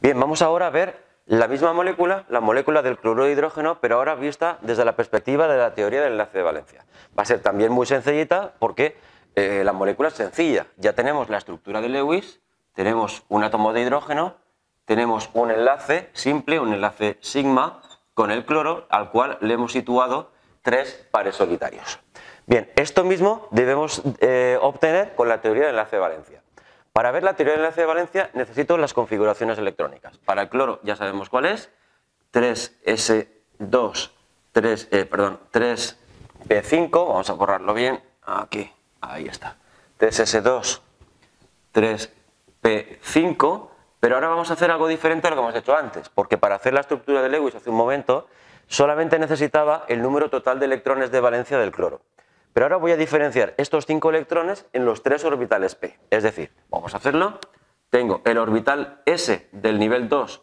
Bien, vamos ahora a ver la misma molécula, la molécula del cloruro de hidrógeno, pero ahora vista desde la perspectiva de la teoría del enlace de valencia. Va a ser también muy sencillita porque eh, la molécula es sencilla. Ya tenemos la estructura de Lewis, tenemos un átomo de hidrógeno, tenemos un enlace simple, un enlace sigma con el cloro, al cual le hemos situado tres pares solitarios. Bien, esto mismo debemos eh, obtener con la teoría del enlace de valencia. Para ver la teoría del enlace de valencia necesito las configuraciones electrónicas. Para el cloro ya sabemos cuál es, 3S2, 3, 3P5, vamos a borrarlo bien, aquí, ahí está, 3S2, 3P5, pero ahora vamos a hacer algo diferente a lo que hemos hecho antes, porque para hacer la estructura de Lewis hace un momento solamente necesitaba el número total de electrones de valencia del cloro. Pero ahora voy a diferenciar estos cinco electrones en los tres orbitales p. Es decir, vamos a hacerlo. Tengo el orbital s del nivel 2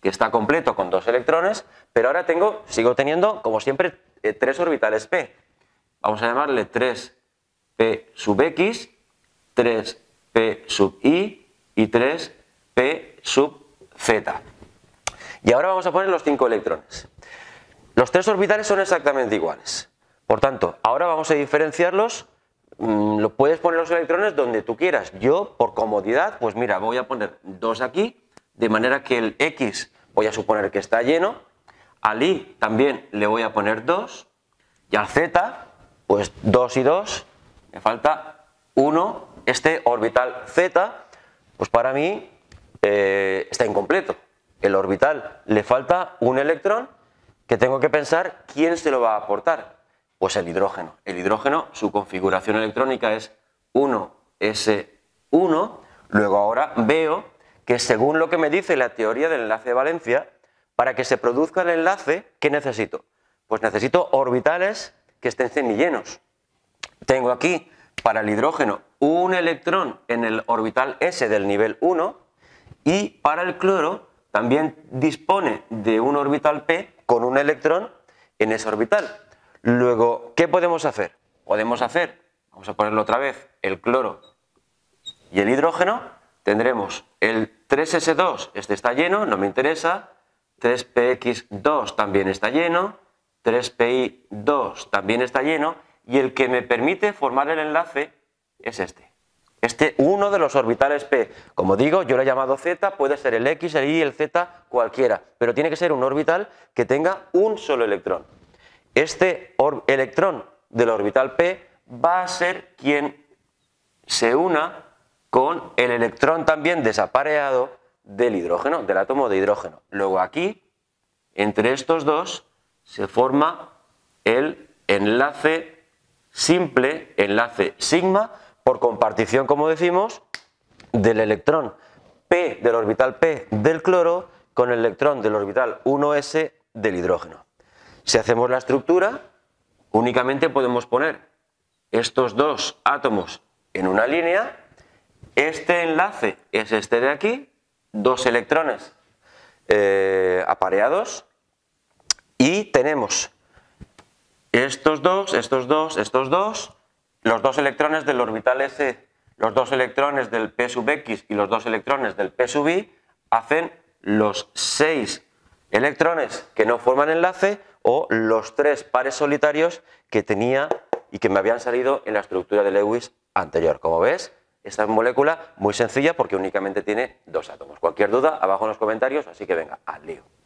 que está completo con dos electrones, pero ahora tengo, sigo teniendo, como siempre, eh, tres orbitales p. Vamos a llamarle 3p sub x, 3p sub y y 3p sub z. Y ahora vamos a poner los cinco electrones. Los tres orbitales son exactamente iguales. Por tanto, ahora vamos a diferenciarlos. Mm, lo puedes poner los electrones donde tú quieras. Yo, por comodidad, pues mira, voy a poner dos aquí, de manera que el X voy a suponer que está lleno. Al Y también le voy a poner 2. Y al Z, pues 2 y 2. Me falta uno. Este orbital Z, pues para mí eh, está incompleto. El orbital le falta un electrón que tengo que pensar quién se lo va a aportar. Pues el hidrógeno. El hidrógeno, su configuración electrónica es 1S1. Luego ahora veo que según lo que me dice la teoría del enlace de Valencia, para que se produzca el enlace, ¿qué necesito? Pues necesito orbitales que estén semillenos. Tengo aquí para el hidrógeno un electrón en el orbital S del nivel 1 y para el cloro también dispone de un orbital P con un electrón en ese orbital. Luego, ¿qué podemos hacer? Podemos hacer, vamos a ponerlo otra vez, el cloro y el hidrógeno. Tendremos el 3S2, este está lleno, no me interesa. 3PX2 también está lleno. 3PI2 también está lleno. Y el que me permite formar el enlace es este. Este uno de los orbitales P. Como digo, yo lo he llamado Z, puede ser el X, el Y, el Z, cualquiera. Pero tiene que ser un orbital que tenga un solo electrón este electrón del orbital P va a ser quien se una con el electrón también desapareado del hidrógeno, del átomo de hidrógeno. Luego aquí, entre estos dos, se forma el enlace simple, enlace sigma, por compartición, como decimos, del electrón P del orbital P del cloro con el electrón del orbital 1s del hidrógeno. Si hacemos la estructura, únicamente podemos poner estos dos átomos en una línea, este enlace es este de aquí, dos electrones eh, apareados y tenemos estos dos, estos dos, estos dos, los dos electrones del orbital S, los dos electrones del P sub X y los dos electrones del P sub Y hacen los seis electrones que no forman enlace o los tres pares solitarios que tenía y que me habían salido en la estructura de Lewis anterior. Como ves, esta molécula muy sencilla porque únicamente tiene dos átomos. Cualquier duda, abajo en los comentarios, así que venga, al lío.